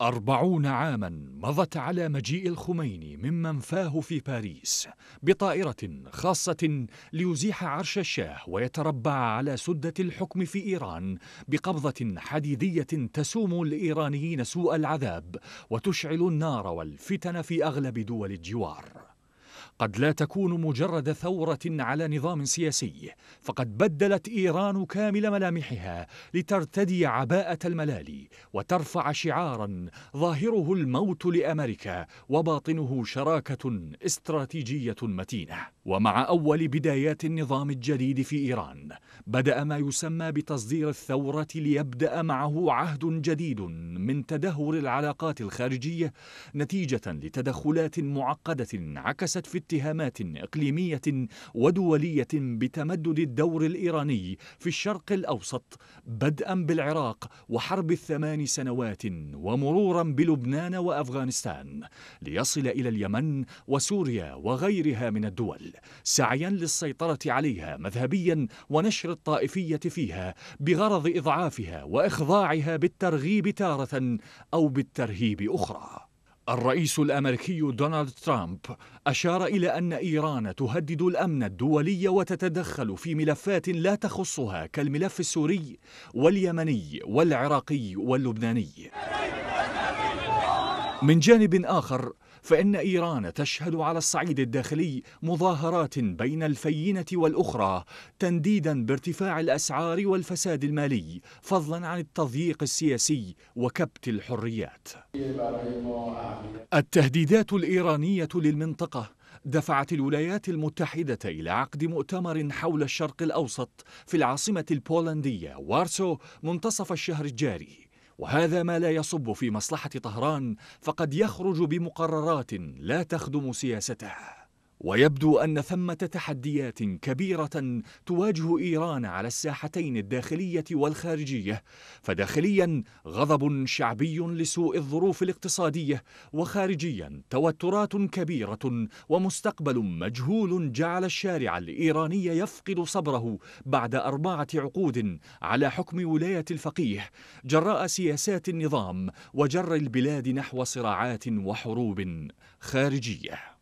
أربعون عاما مضت على مجيء الخميني ممن فاه في باريس بطائرة خاصة ليزيح عرش الشاه ويتربع على سدة الحكم في إيران بقبضة حديدية تسوم الإيرانيين سوء العذاب وتشعل النار والفتن في أغلب دول الجوار قد لا تكون مجرد ثورة على نظام سياسي فقد بدلت إيران كامل ملامحها لترتدي عباءة الملالي وترفع شعارا ظاهره الموت لأمريكا وباطنه شراكة استراتيجية متينة ومع أول بدايات النظام الجديد في إيران بدأ ما يسمى بتصدير الثورة ليبدأ معه عهد جديد من تدهور العلاقات الخارجية نتيجة لتدخلات معقدة انعكست في اتهامات إقليمية ودولية بتمدد الدور الإيراني في الشرق الأوسط بدءا بالعراق وحرب الثمان سنوات ومرورا بلبنان وأفغانستان ليصل إلى اليمن وسوريا وغيرها من الدول سعيا للسيطرة عليها مذهبيا ونشر الطائفية فيها بغرض إضعافها وإخضاعها بالترغيب تارة أو بالترهيب أخرى الرئيس الامريكي دونالد ترامب اشار الى ان ايران تهدد الامن الدولي وتتدخل في ملفات لا تخصها كالملف السوري واليمني والعراقي واللبناني من جانب آخر فإن إيران تشهد على الصعيد الداخلي مظاهرات بين الفينة والأخرى تنديدا بارتفاع الأسعار والفساد المالي فضلا عن التضييق السياسي وكبت الحريات التهديدات الإيرانية للمنطقة دفعت الولايات المتحدة إلى عقد مؤتمر حول الشرق الأوسط في العاصمة البولندية وارسو منتصف الشهر الجاري وهذا ما لا يصب في مصلحة طهران فقد يخرج بمقررات لا تخدم سياستها ويبدو أن ثمة تحديات كبيرة تواجه إيران على الساحتين الداخلية والخارجية فداخليا غضب شعبي لسوء الظروف الاقتصادية وخارجيا توترات كبيرة ومستقبل مجهول جعل الشارع الإيراني يفقد صبره بعد أربعة عقود على حكم ولاية الفقيه جراء سياسات النظام وجر البلاد نحو صراعات وحروب خارجيه